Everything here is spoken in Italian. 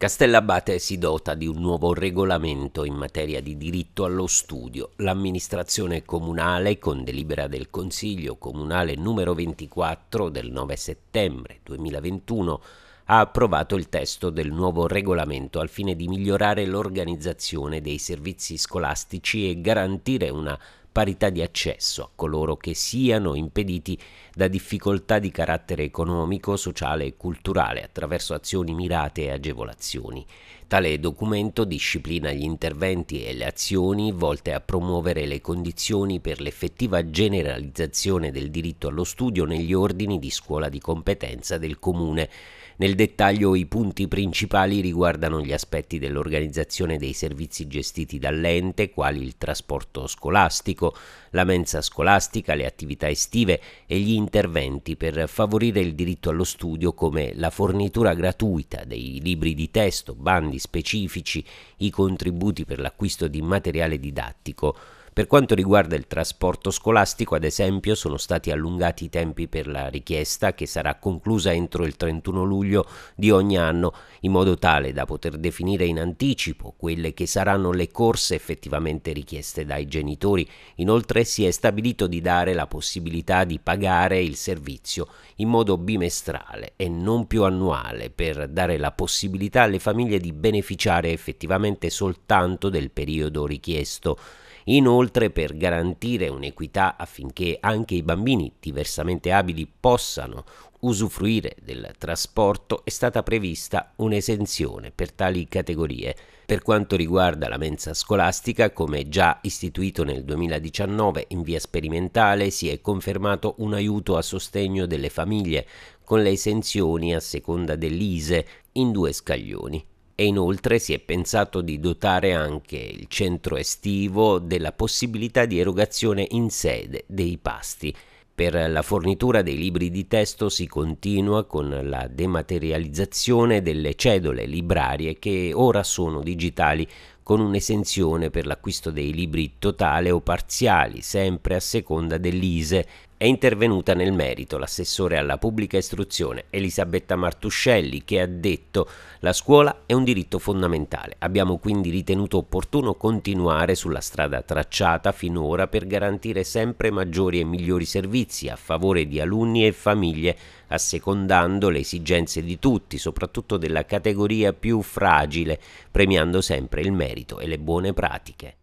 Castellabate si dota di un nuovo regolamento in materia di diritto allo studio. L'amministrazione comunale, con delibera del Consiglio comunale numero 24 del 9 settembre 2021, ha approvato il testo del nuovo regolamento al fine di migliorare l'organizzazione dei servizi scolastici e garantire una parità di accesso a coloro che siano impediti da difficoltà di carattere economico, sociale e culturale attraverso azioni mirate e agevolazioni. Tale documento disciplina gli interventi e le azioni volte a promuovere le condizioni per l'effettiva generalizzazione del diritto allo studio negli ordini di scuola di competenza del Comune. Nel dettaglio i punti principali riguardano gli aspetti dell'organizzazione dei servizi gestiti dall'ente, quali il trasporto scolastico, pubblico, la mensa scolastica, le attività estive e gli interventi per favorire il diritto allo studio come la fornitura gratuita dei libri di testo, bandi specifici, i contributi per l'acquisto di materiale didattico per quanto riguarda il trasporto scolastico, ad esempio, sono stati allungati i tempi per la richiesta che sarà conclusa entro il 31 luglio di ogni anno, in modo tale da poter definire in anticipo quelle che saranno le corse effettivamente richieste dai genitori. Inoltre si è stabilito di dare la possibilità di pagare il servizio in modo bimestrale e non più annuale per dare la possibilità alle famiglie di beneficiare effettivamente soltanto del periodo richiesto. Inoltre, per garantire un'equità affinché anche i bambini diversamente abili possano usufruire del trasporto è stata prevista un'esenzione per tali categorie. Per quanto riguarda la mensa scolastica, come già istituito nel 2019 in via sperimentale, si è confermato un aiuto a sostegno delle famiglie, con le esenzioni a seconda dell'ISE in due scaglioni e inoltre si è pensato di dotare anche il centro estivo della possibilità di erogazione in sede dei pasti. Per la fornitura dei libri di testo si continua con la dematerializzazione delle cedole librarie che ora sono digitali con un'esenzione per l'acquisto dei libri totale o parziali, sempre a seconda dell'ISE è intervenuta nel merito l'assessore alla pubblica istruzione Elisabetta Martuscelli che ha detto la scuola è un diritto fondamentale. Abbiamo quindi ritenuto opportuno continuare sulla strada tracciata finora per garantire sempre maggiori e migliori servizi a favore di alunni e famiglie, assecondando le esigenze di tutti, soprattutto della categoria più fragile, premiando sempre il merito e le buone pratiche.